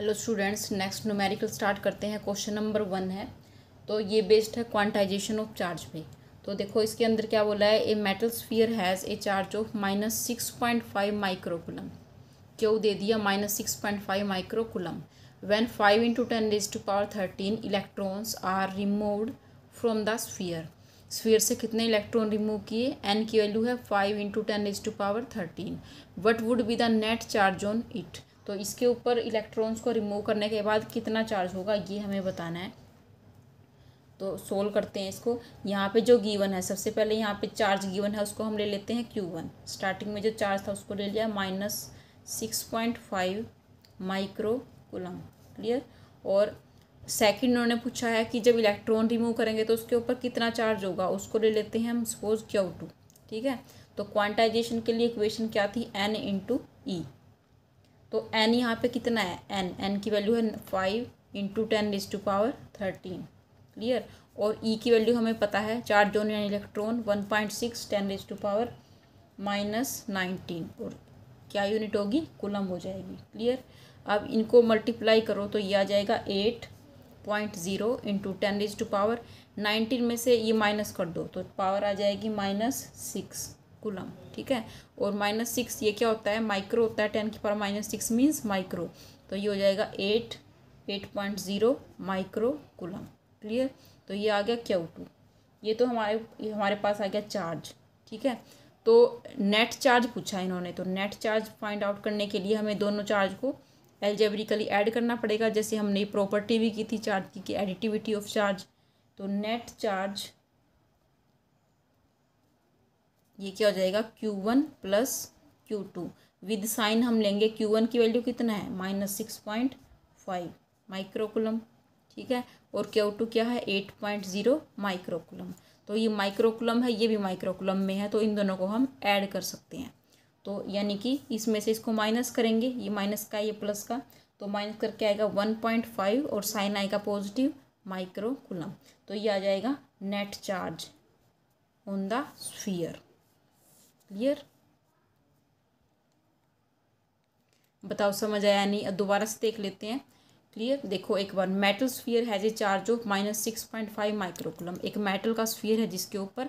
hello students next numerical start करते हैं question number one है तो ये बेस्ड है क्वांटाइजेशन ऑफ चार्ज पे तो देखो इसके अंदर क्या बोला है a metal sphere has a charge of minus six point five microcoulomb क्यों दे दिया minus six point five microcoulomb when five into ten raise to power thirteen electrons are removed from the sphere sphere से कितने electron remove किए N की value है five into ten raise to power thirteen what would be the net charge on it तो इसके ऊपर electrons को remove करने के बाद कितना चार्ज होगा ये हमें बताना है तो सोल्व करते हैं इसको यहाँ पे जो गिवन है सबसे पहले यहाँ पे चार्ज गिवन है उसको हम ले लेते हैं क्यू वन स्टार्टिंग में जो चार्ज था उसको ले लिया minus six point five micro coulomb clear और सेकंड उन्होंने पूछा है कि जब इलेक्ट्रॉन रिमूव करेंगे तो उसके ऊपर कितना चार्ज होगा उसको ले लेते हैं हम सपोज क्यू टू ठीक है तो क्वांटाइजेशन के लिए इक्वेशन क्या थी एन इंटू ई तो एन यहाँ पे कितना है एन एन की वैल्यू है five into ten is to power thirteen clear और ई e की वैल्यू हमें पता है चार जोन यानी electron one point six ten is to power minus nineteen और क्या यूनिट होगी कुलम हो जाएगी क्लियर अब इनको मल्टीप्लाई करो तो ये आ जाएगा eight point zero into ten is to power nineteen में से ये माइनस कर दो तो पावर आ जाएगी माइनस सिक्स कुलम ठीक है और माइनस सिक्स ये क्या होता है माइक्रो होता है टेन की power minus six means micro तो ये हो जाएगा eight eight point zero micro coulomb clear तो ये आ गया क्यू टू ये तो हमारे ये हमारे पास आ गया चार्ज ठीक है तो नेट चार्ज पूछा इन्होंने तो नेट चार्ज फाइंड आउट करने के लिए हमें दोनों चार्ज को एलजेबरिकली ऐड करना पड़ेगा जैसे हमने प्रॉपर्टी भी की थी चार्ज की कि एडिटिविटी ऑफ चार्ज तो नेट चार्ज ये क्या हो जाएगा Q one plus Q two with sign हम लेंगे क्यू वन की वैल्यू कितना है minus six point five microcoulomb ठीक है और क्यू टू क्या है एट पॉइंट ज़ीरो माइक्रोकुलम तो ये माइक्रोकुलम है ये भी माइक्रोकुलम में है तो इन दोनों को हम ऐड कर सकते हैं तो यानी कि इसमें से इसको माइनस करेंगे ये माइनस का ये प्लस का तो माइनस करके आएगा वन पॉइंट फाइव और साइन आएगा पॉजिटिव माइक्रोकुलम तो ये आ जाएगा net charge on the sphere clear बताओ समझ आया नहीं अब दोबारा से देख लेते हैं क्लियर देखो एक बार metal sphere has a charge of minus six point five microcoulomb एक मेटल का स्फीयर है जिसके ऊपर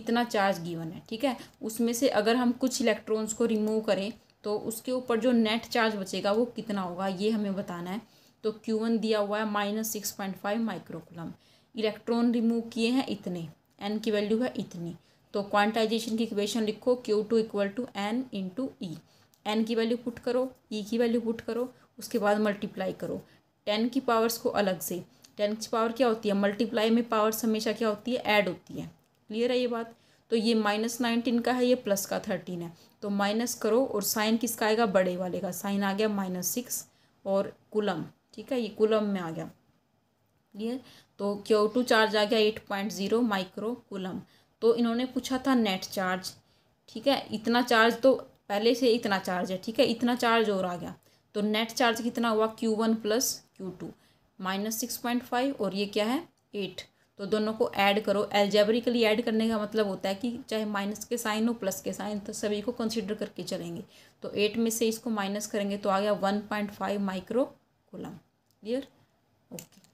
इतना चार्ज गिवन है ठीक है उसमें से अगर हम कुछ इलेक्ट्रॉन्स को रिमूव करें तो उसके ऊपर जो नेट चार्ज बचेगा वो कितना होगा ये हमें बताना है तो क्यू वन दिया हुआ है minus six point five microcoulomb electron remove किए हैं इतने एन की वैल्यू है इतनी तो क्वांटाइजेशन की इक्वेशन लिखो Q to equal to N into E N की वैल्यू पुट करो ई e की वैल्यू पुट करो उसके बाद मल्टीप्लाई करो टेन की पावर्स को अलग से टेन की पावर क्या होती है मल्टीप्लाई में पावर्स हमेशा क्या होती है ऐड होती है क्लियर है ये बात तो ये माइनस नाइनटीन का है ये प्लस का थर्टीन है तो माइनस करो और साइन किसका आएगा बड़े वाले का साइन आ गया माइनस सिक्स और कुलम ठीक है ये कुलम में आ गया क्लियर तो क्यू टू चार्ज आ गया eight point zero micro coulomb तो इन्होंने पूछा था नेट चार्ज ठीक है इतना चार्ज तो पहले से इतना चार्ज है ठीक है इतना चार्ज और आ गया तो नेट चार्ज कितना हुआ Q one plus Q two minus six point five और ये क्या है एट तो दोनों को ऐड करो एल्जेबरिकली ऐड करने का मतलब होता है कि चाहे माइनस के साइन हो प्लस के साइन तो सभी को कंसिडर करके चलेंगे तो एट में से इसको माइनस करेंगे तो आ गया one point five micro coulomb clear okay